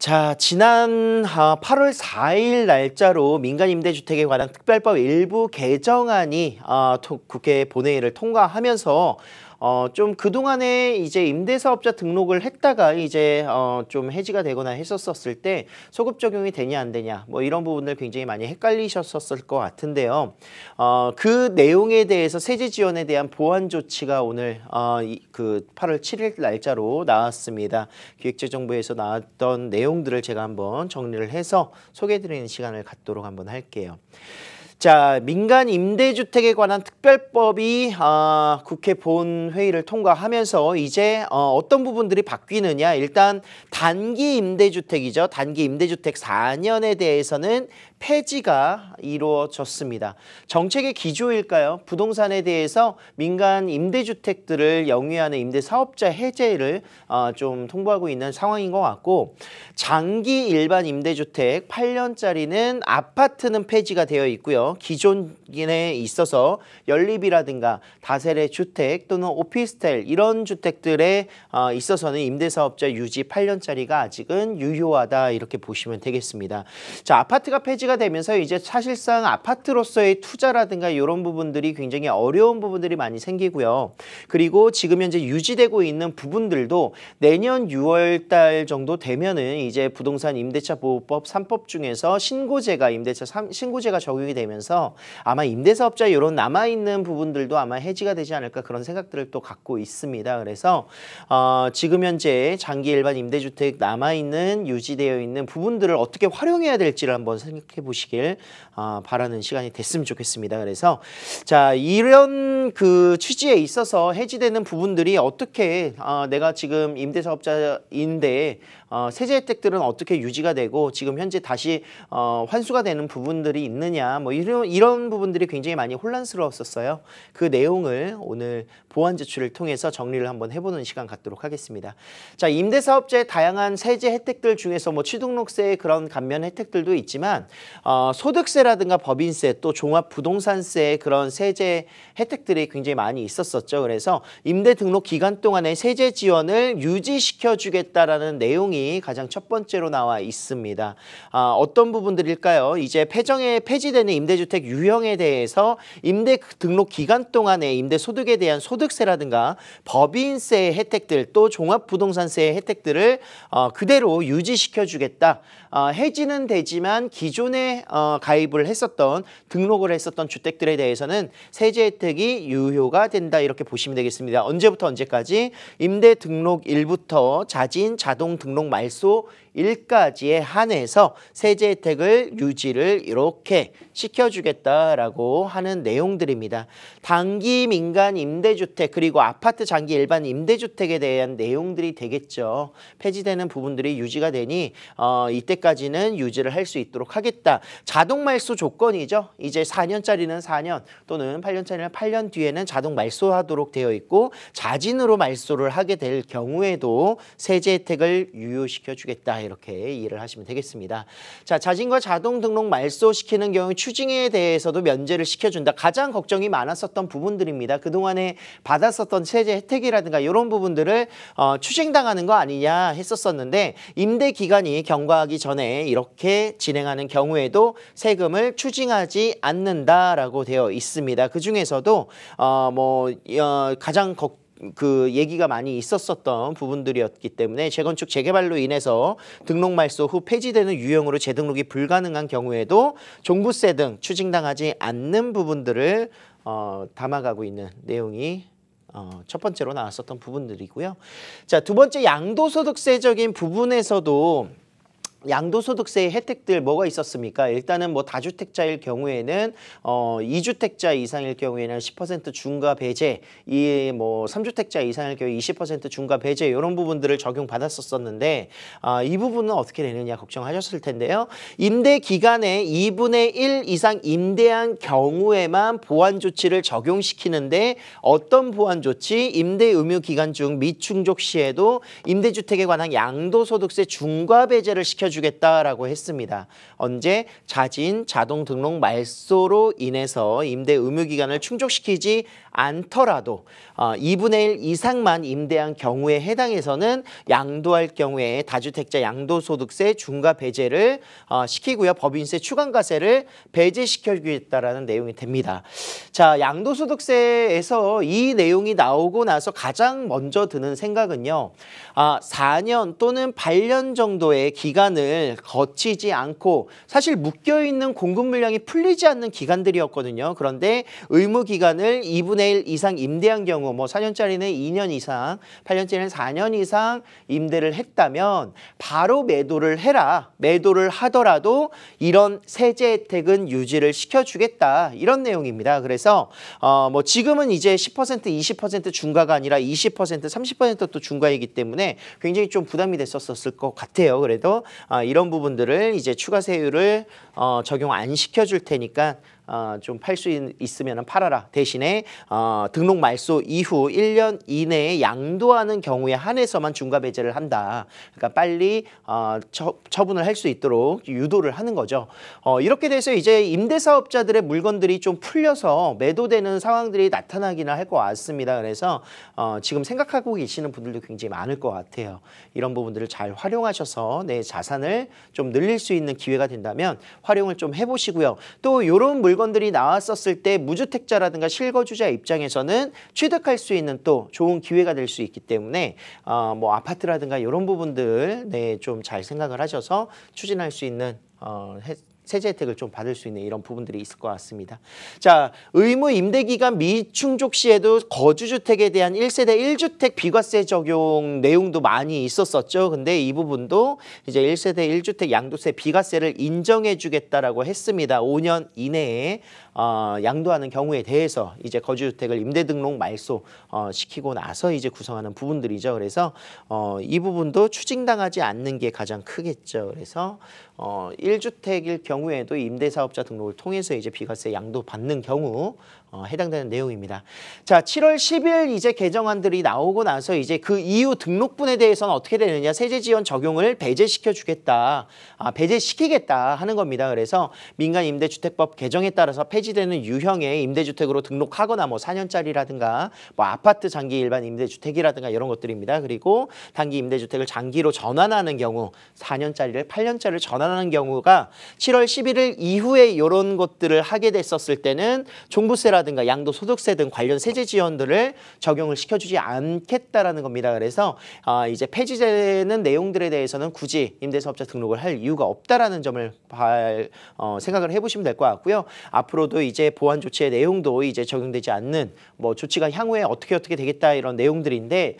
자, 지난 8월 어, 4일 날짜로 민간 임대주택에 관한 특별법 일부 개정안이 어, 국회 본회의를 통과하면서 어, 좀 그동안에 이제 임대사업자 등록을 했다가 이제 어, 좀 해지가 되거나 했었을때 소급 적용이 되냐 안 되냐 뭐 이런 부분들 굉장히 많이 헷갈리셨었을 것 같은데요. 어, 그 내용에 대해서 세제 지원에 대한 보완 조치가 오늘 어, 이, 그 8월 7일 날짜로 나왔습니다. 기획재정부에서 나왔던 내용들을 제가 한번 정리를 해서 소개해드리는 시간을 갖도록 한번 할게요. 자 민간 임대주택에 관한 특별법이 어, 국회 본회의를 통과하면서 이제 어, 어떤 부분들이 바뀌느냐 일단 단기 임대주택이죠 단기 임대주택 4년에 대해서는 폐지가 이루어졌습니다. 정책의 기조일까요? 부동산에 대해서 민간 임대주택들을 영위하는 임대사업자 해제를 어, 좀 통보하고 있는 상황인 것 같고 장기 일반 임대주택 8년짜리는 아파트는 폐지가 되어 있고요. 기존에 있어서 연립이라든가 다세대 주택 또는 오피스텔 이런 주택들에 어, 있어서는 임대사업자 유지 8년짜리가 아직은 유효하다 이렇게 보시면 되겠습니다. 자 아파트가 폐지가 폐지가 되면서 이제 사실상 아파트로서의 투자라든가 이런 부분들이 굉장히 어려운 부분들이 많이 생기고요. 그리고 지금 현재 유지되고 있는 부분들도 내년 6월 달 정도 되면은 이제 부동산 임대차 보호법 3법 중에서 신고제가 임대차 3, 신고제가 적용이 되면서 아마 임대사업자 이런 남아 있는 부분들도 아마 해지가 되지 않을까 그런 생각들을 또 갖고 있습니다. 그래서 어, 지금 현재 장기 일반 임대주택 남아 있는 유지되어 있는 부분들을 어떻게 활용해야 될지를 한번 생각해 생각해 보시길 어, 바라는 시간이 됐으면 좋겠습니다. 그래서 자 이런 그 취지에 있어서 해지되는 부분들이 어떻게 어, 내가 지금 임대사업자인데 어, 세제 혜택들은 어떻게 유지가 되고 지금 현재 다시 어, 환수가 되는 부분들이 있느냐 뭐 이런, 이런 부분들이 굉장히 많이 혼란스러웠었어요. 그 내용을 오늘 보완 제출을 통해서 정리를 한번 해보는 시간 갖도록 하겠습니다. 자 임대사업자의 다양한 세제 혜택들 중에서 뭐 취등록세의 그런 감면 혜택들도 있지만 어, 소득세라든가 법인세 또 종합부동산세의 그런 세제 혜택들이 굉장히 많이 있었었죠. 그래서 임대 등록 기간 동안의 세제 지원을 유지시켜주겠다라는 내용이 부분이 가장 첫 번째로 나와 있습니다. 아, 어떤 부분들일까요? 이제 폐정에 폐지되는 임대주택 유형에 대해서 임대 그 등록 기간 동안의 임대 소득에 대한 소득세라든가 법인세의 혜택들 또 종합부동산세의 혜택들을 어, 그대로 유지시켜주겠다. 어, 해지는 되지만 기존에 어, 가입을 했었던 등록을 했었던 주택들에 대해서는 세제 혜택이 유효가 된다 이렇게 보시면 되겠습니다. 언제부터 언제까지 임대 등록 일부터 자진 자동 등록 말소 1까지에 한해서 세제 혜택을 유지를 이렇게 시켜주겠다라고 하는 내용들입니다. 단기 민간 임대주택 그리고 아파트 장기 일반 임대주택에 대한 내용들이 되겠죠. 폐지되는 부분들이 유지가 되니 어, 이때까지는 유지를 할 수 있도록 하겠다. 자동 말소 조건이죠. 이제 4년짜리는 4년 또는 8년짜리는 8년 뒤에는 자동 말소하도록 되어 있고 자진으로 말소를 하게 될 경우에도 세제 혜택을 유효시켜 주겠다. 이렇게 이해를 하시면 되겠습니다. 자, 자진과 자동 등록 말소시키는 경우 추징에 대해서도 면제를 시켜준다. 가장 걱정이 많았었던 부분들입니다. 그동안에 받았었던 세제 혜택이라든가 이런 부분들을 어, 추징당하는 거 아니냐 했었었는데 임대 기간이 경과하기 전에 이렇게 진행하는 경우에도 세금을 추징하지 않는다라고 되어 있습니다. 그 중에서도 어, 뭐 어, 가장 걱그 얘기가 많이 있었었던 부분들이었기 때문에 재건축 재개발로 인해서 등록 말소 후 폐지되는 유형으로 재등록이 불가능한 경우에도 종부세 등 추징당하지 않는 부분들을 어, 담아가고 있는 내용이 어, 첫 번째로 나왔었던 부분들이고요. 자, 두 번째 양도소득세적인 부분에서도 양도소득세 의 혜택들 뭐가 있었습니까? 일단은 뭐 다주택자일 경우에는 어 2주택자 이상일 경우에는 10% 중과 배제, 이뭐 3주택자 이상일 경우 20% 중과 배제 이런 부분들을 적용받았었었는데 아, 이 부분은 어떻게 되느냐 걱정하셨을 텐데요. 임대 기간에 2분의 1 이상 임대한 경우에만 보완 조치를 적용시키는데 어떤 보완 조치? 임대 의무 기간 중 미충족 시에도 임대주택에 관한 양도소득세 중과 배제를 시켜 주겠다라고 했습니다. 언제 자진 자동 등록 말소로 인해서 임대 의무 기간을 충족시키지 않더라도 2분의 어, 1 이상만 임대한 경우에 해당해서는 양도할 경우에 다주택자 양도소득세 중과 배제를 어, 시키고요. 법인세 추가과세를 배제시켜주겠다라는 내용이 됩니다. 자, 양도소득세에서 이 내용이 나오고 나서 가장 먼저 드는 생각은요. 아, 4년 또는 8년 정도의 기간을 거치지 않고 사실 묶여있는 공급 물량이 풀리지 않는 기간들이었거든요. 그런데 의무 기간을 2분의 3분의 1 이상 임대한 경우 뭐 4년짜리는 2년 이상 8년짜리는 4년 이상 임대를 했다면 바로 매도를 해라. 매도를 하더라도 이런 세제 혜택은 유지를 시켜주겠다. 이런 내용입니다. 그래서 어 뭐 지금은 이제 10% 20% 중과가 아니라 20% 30%또 중과이기 때문에 굉장히 좀 부담이 됐었을 것 같아요. 그래도 어 이런 부분들을 이제 추가 세율을 어 적용 안 시켜줄 테니까 어, 좀팔 수 있으면 팔아라. 대신에 어, 등록 말소 이후 1년 이내에 양도하는 경우에 한해서만 중과 배제를 한다. 그러니까 빨리 어, 처, 처 분을 할 수 있도록 유도를 하는 거죠. 어, 이렇게 돼서 이제 임대사업자들의 물건들이 좀 풀려서 매도되는 상황들이 나타나기나 할 것 같습니다. 그래서 어, 지금 생각하고 계시는 분들도 굉장히 많을 것 같아요. 이런 부분들을 잘 활용하셔서 내 자산을 좀 늘릴 수 있는 기회가 된다면 활용을 좀 해보시고요. 또 이런 물건 물건들이 나왔었을 때 무주택자라든가 실거주자 입장에서는 취득할 수 있는 또 좋은 기회가 될 수 있기 때문에 어, 뭐 아파트라든가 이런 부분들 네, 좀잘 생각을 하셔서 추진할 수 있는 어, 세제 혜택을 좀 받을 수 있는 이런 부분들이 있을 것 같습니다. 자, 의무 임대기간 미충족 시에도 거주주택에 대한 1세대 1주택 비과세 적용 내용도 많이 있었었죠. 근데 이 부분도 이제 1세대 1주택 양도세 비과세를 인정해 주겠다라고 했습니다. 5년 이내에 어, 양도하는 경우에 대해서 이제 거주주택을 임대등록 말소 어, 시키고 나서 이제 구성하는 부분들이죠. 그래서 어, 이 부분도 추징당하지 않는 게 가장 크겠죠. 그래서 어, 1주택일 경우에도 임대사업자 등록을 통해서 이제 비과세 양도 받는 경우 어, 해당되는 내용입니다. 자, 7월 10일 이제 개정안들이 나오고 나서 이제 그 이후 등록분에 대해서는 어떻게 되느냐 세제 지원 적용을 배제시켜 주겠다, 아, 배제시키겠다 하는 겁니다. 그래서 민간 임대주택법 개정에 따라서 폐지 폐지되는 유형의 임대주택으로 등록하거나 뭐 4년짜리라든가 뭐 아파트 장기 일반 임대주택이라든가 이런 것들입니다. 그리고 단기 임대주택을 장기로 전환하는 경우 4년짜리를 8년짜리를 전환하는 경우가 7월 11일 이후에 이런 것들을 하게 됐었을 때는 종부세라든가 양도소득세 등 관련 세제 지원들을 적용을 시켜주지 않겠다라는 겁니다. 그래서 아, 이제 폐지되는 내용들에 대해서는 굳이 임대사업자 등록을 할 이유가 없다라는 점을 발, 어, 생각을 해보시면 될 것 같고요. 앞으로 적어도 이제 보안 조치의 내용도 이제 적용되지 않는 뭐 조치가 향후에 어떻게 어떻게 되겠다 이런 내용들인데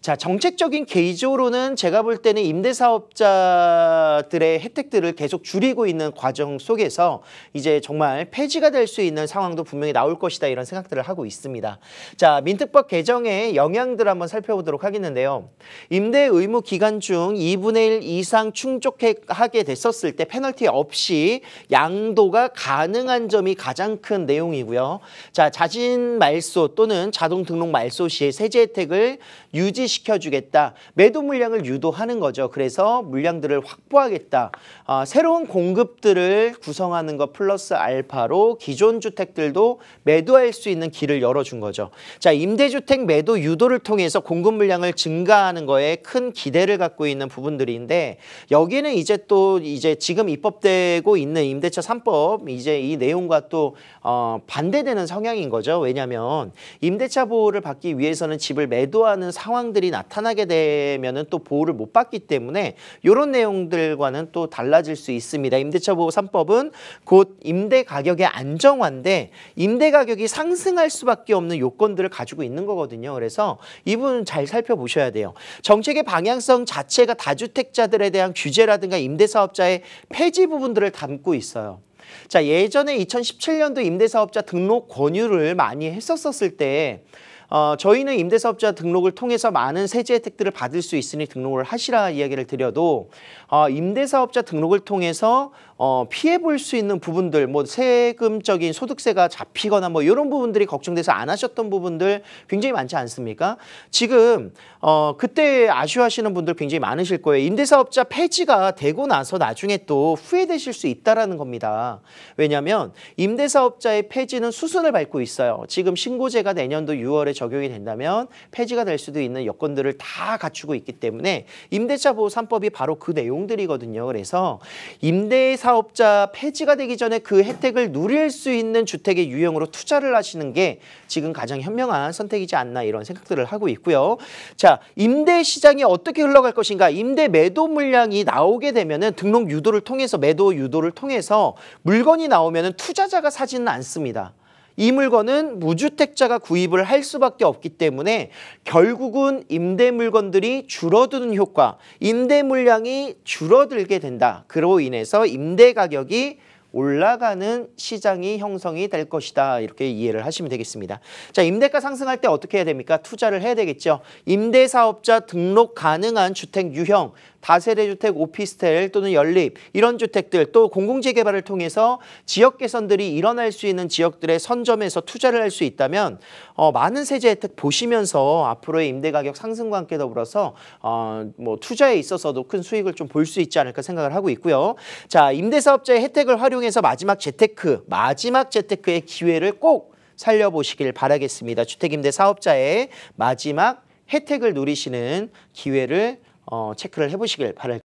자 정책적인 개조로는 제가 볼 때는 임대사업자들의 혜택들을 계속 줄이고 있는 과정 속에서 이제 정말 폐지가 될 수 있는 상황도 분명히 나올 것이다 이런 생각들을 하고 있습니다. 자 민특법 개정의 영향들 한번 살펴보도록 하겠는데요. 임대 의무 기간 중 2분의 1 이상 충족하게 됐었을 때 페널티 없이 양도가 가능한 점이 가 가장 큰 내용이고요. 자, 자진 말소 또는 자동 등록 말소 시에 세제 혜택을 유지시켜 주겠다. 매도 물량을 유도하는 거죠. 그래서 물량들을 확보하겠다. 어, 새로운 공급들을 구성하는 것 플러스 알파로 기존 주택들도 매도할 수 있는 길을 열어준 거죠. 자, 임대주택 매도 유도를 통해서 공급 물량을 증가하는 거에 큰 기대를 갖고 있는 부분들인데 여기는 이제 또 이제 지금 입법되고 있는 임대차 3법 이제 이 내용과 또 어, 반대되는 성향인 거죠. 왜냐하면 임대차 보호를 받기 위해서는 집을 매도하는 상황들이 나타나게 되면 또 보호를 못 받기 때문에 이런 내용들과는 또 달라질 수 있습니다. 임대차 보호 3법은곧 임대 가격의 안정화인데 임대 가격이 상승할 수밖에 없는 요건들을 가지고 있는 거거든요. 그래서 이분 잘 살펴보셔야 돼요. 정책의 방향성 자체가 다주택자들에 대한 규제라든가 임대사업자의 폐지 부분들을 담고 있어요. 자, 예전에 2017년도 임대사업자 등록 권유를 많이 했었을때 어, 저희는 임대사업자 등록을 통해서 많은 세제 혜택들을 받을 수 있으니 등록을 하시라 이야기를 드려도 어, 임대사업자 등록을 통해서 어, 피해볼 수 있는 부분들 뭐 세금적인 소득세가 잡히거나 뭐 이런 부분들이 걱정돼서 안 하셨던 부분들 굉장히 많지 않습니까? 지금 어, 그때 아쉬워하시는 분들 굉장히 많으실 거예요. 임대사업자 폐지가 되고 나서 나중에 또 후회되실 수 있다라는 겁니다. 왜냐하면 임대사업자의 폐지는 수순을 밟고 있어요. 지금 신고제가 내년도 6월에 적용이 된다면 폐지가 될 수도 있는 여건들을 다 갖추고 있기 때문에 임대차 보호 3법이 바로 그 내용들이거든요. 그래서 임대사업 사업자 폐지가 되기 전에 그 혜택을 누릴 수 있는 주택의 유형으로 투자를 하시는 게 지금 가장 현명한 선택이지 않나 이런 생각들을 하고 있고요. 자, 임대 시장이 어떻게 흘러갈 것인가? 임대 매도 물량이 나오게 되면은 등록 유도를 통해서 매도 유도를 통해서 물건이 나오면은 투자자가 사지는 않습니다. 이 물건은 무주택자가 구입을 할 수밖에 없기 때문에 결국은 임대 물건들이 줄어드는 효과, 임대 물량이 줄어들게 된다. 그로 인해서 임대 가격이 올라가는 시장이 형성이 될 것이다. 이렇게 이해를 하시면 되겠습니다. 자, 임대가 상승할 때 어떻게 해야 됩니까? 투자를 해야 되겠죠. 임대사업자 등록 가능한 주택 유형, 다세대 주택, 오피스텔 또는 연립 이런 주택들 또 공공재 개발을 통해서 지역 개선들이 일어날 수 있는 지역들의 선점에서 투자를 할 수 있다면 어, 많은 세제 혜택 보시면서 앞으로의 임대 가격 상승과 함께 더불어서 어, 뭐 투자에 있어서도 큰 수익을 좀 볼 수 있지 않을까 생각을 하고 있고요. 자, 임대 사업자의 혜택을 활용 통해서 마지막 재테크, 마지막 재테크의 기회를 꼭 살려보시길 바라겠습니다. 주택임대 사업자의 마지막 혜택을 누리시는 기회를 어, 체크를 해보시길 바랄